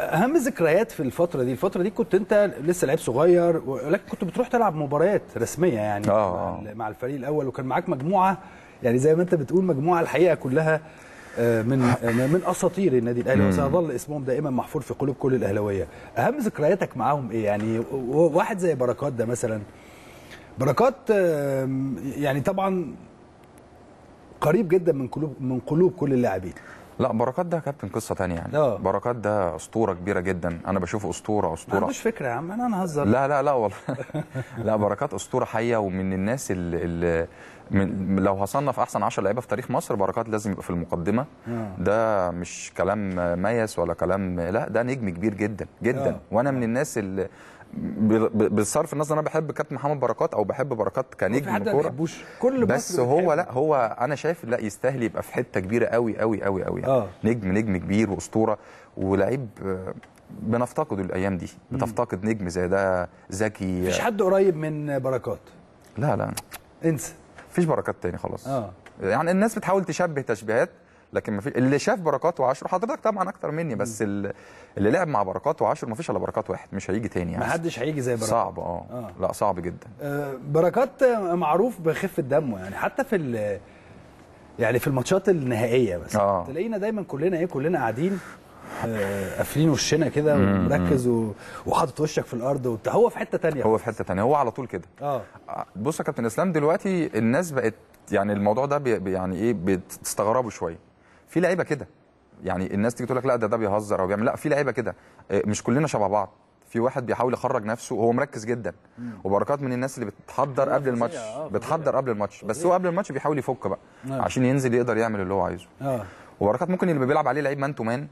اهم ذكريات في الفتره دي الفتره دي كنت انت لسه لعيب صغير ولكن كنت بتروح تلعب مباريات رسميه يعني آه. مع الفريق الاول وكان معاك مجموعه يعني زي ما انت بتقول مجموعه الحقيقه كلها آه، من آه، من اساطير النادي الاهلي وسيظل اسمهم دائما محفور في قلوب كل الاهلاويه اهم ذكرياتك معاهم ايه يعني واحد زي بركات ده مثلا بركات يعني طبعا قريب جدا من قلوب من قلوب كل اللاعبين لا بركات ده كابتن قصه تانية يعني أوه. بركات ده اسطوره كبيره جدا انا بشوفه اسطوره اسطوره ما عندوش فكره يا عم انا هزر لا لا لا والله لا بركات اسطوره حيه ومن الناس اللي من لو هصنف احسن 10 لعيبه في تاريخ مصر بركات لازم يبقى في المقدمه أوه. ده مش كلام ميس ولا كلام لا ده نجم كبير جدا جدا أوه. وانا من الناس اللي بالصرف النظر انا بحب كابتن محمد بركات او بحب بركات كنجم كوره كل بس هو لا هو انا شايف لا يستاهل يبقى في حته كبيره قوي قوي قوي قوي يعني. آه. نجم نجم كبير واسطوره ولعيب آه، بنفتقده الايام دي بتفتقد نجم زي ده ذكي مفيش حد قريب من بركات لا لا انسى مفيش بركات تاني خلاص اه يعني الناس بتحاول تشبه تشبيهات لكن ما اللي شاف بركات وعاشر حضرتك طبعا اكتر مني بس اللي لعب مع بركات وعاشر ما فيش الا بركات واحد مش هيجي تاني يعني ما حدش هيجي زي بركات صعب اه, آه. لا صعب جدا آه بركات معروف بخفه دمه يعني حتى في ال يعني في الماتشات النهائيه بس آه. تلاقينا دايما كلنا ايه كلنا قاعدين آه، قافلين وشنا كده ومركز وحاطط وشك في الارض وبتاع هو في حته تانية هو في حته تانية هو على طول كده اه بص يا كابتن اسلام دلوقتي الناس بقت يعني الموضوع ده بي يعني ايه بتستغربوا شويه في لعيبه كده يعني الناس تيجي تقول لك لا ده ده بيهزر او بيعمل لا في لعيبه كده آه، مش كلنا شبه بعض في واحد بيحاول يخرج نفسه وهو مركز جدا وبركات من الناس اللي بتحضر قبل الماتش آه، بتحضر قبل الماتش بس هو قبل الماتش بيحاول يفك بقى نعم. عشان ينزل يقدر يعمل اللي هو عايزه آه. وبركات ممكن اللي بيلعب عليه لعيب مان تو مان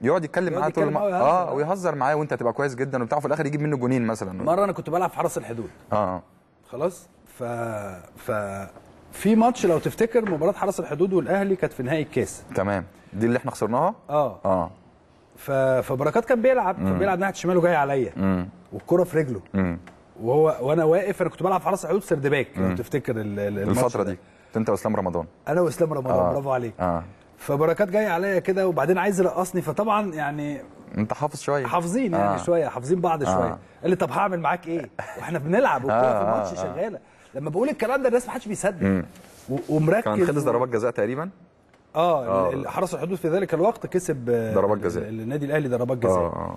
يقعد يتكلم معاه طول الم... اه ويهزر معاه وانت هتبقى كويس جدا وبتاع في الاخر يجيب منه جونين مثلا مره انا كنت بلعب في حرس الحدود اه خلاص ف ف في ماتش لو تفتكر مباراه حرس الحدود والاهلي كانت في نهائي الكاس تمام دي اللي احنا خسرناها اه اه فبركات كان بيلعب كان بيلعب ناحيه الشمال وجاي عليا والكره في رجله مم. وهو وانا واقف انا كنت بلعب في حرس الحدود سرد باك لو تفتكر الفتره دي انت واسلام رمضان انا واسلام رمضان آه. برافو عليك آه. فبركات جاي عليا كده وبعدين عايز يرقصني فطبعا يعني انت حافظ شويه حافظين يعني آه. شويه حافظين بعض آه. شويه قال لي طب هعمل معاك ايه واحنا بنلعب والكوره آه. في الماتش آه. شغاله لما بقول الكلام ده الناس ما حدش بيصدق ومركز كان خلص ضربات جزاء تقريبا اه, آه. حرس الحدود في ذلك الوقت كسب آه، ضربات جزاء النادي الاهلي ضربات آه، جزاء آه. آه.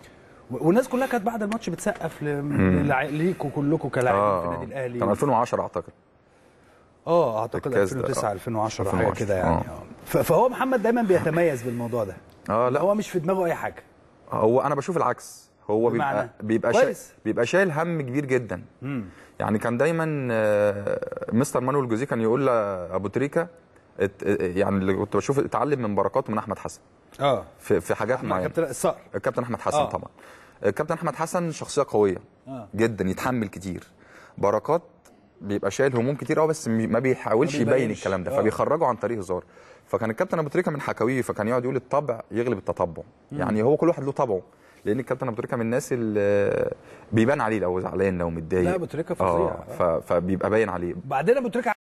والناس كلها كانت بعد الماتش بتسقف ليكوا كلكوا كلاعبين آه. في آه. النادي الاهلي كان 2010 اعتقد اه اعتقد 2009 2010 حاجه كده يعني آه. آه. فهو محمد دايما بيتميز بالموضوع ده اه لا هو مش في دماغه اي حاجه هو انا بشوف العكس هو بيبقى بيبقى, شا... بيبقى شايل هم كبير جدا مم. يعني كان دايما آه، مستر مانويل جوزيه كان يقول لابو تريكه ات... آه، يعني اللي كنت بشوف اتعلم من بركاته من احمد حسن اه في, في حاجات معينه كابتن الصقر الكابتن احمد حسن آه. طبعا الكابتن احمد حسن شخصيه قويه آه. جدا يتحمل كتير بركات بيبقى شايل هموم كتير قوي بس ما بيحاولش يبين الكلام ده آه. فبيخرجه عن طريق هزار فكان الكابتن ابو تريكه من حكاويه فكان يقعد يقول الطبع يغلب التطبع مم. يعني هو كل واحد له طبعه لان الكابتن ابو تريكه من الناس اللي بيبان عليه لو زعلان لو متضايق لا ابو تريكه فظيع آه، فبيبقى باين عليه بعدين ابو تريكه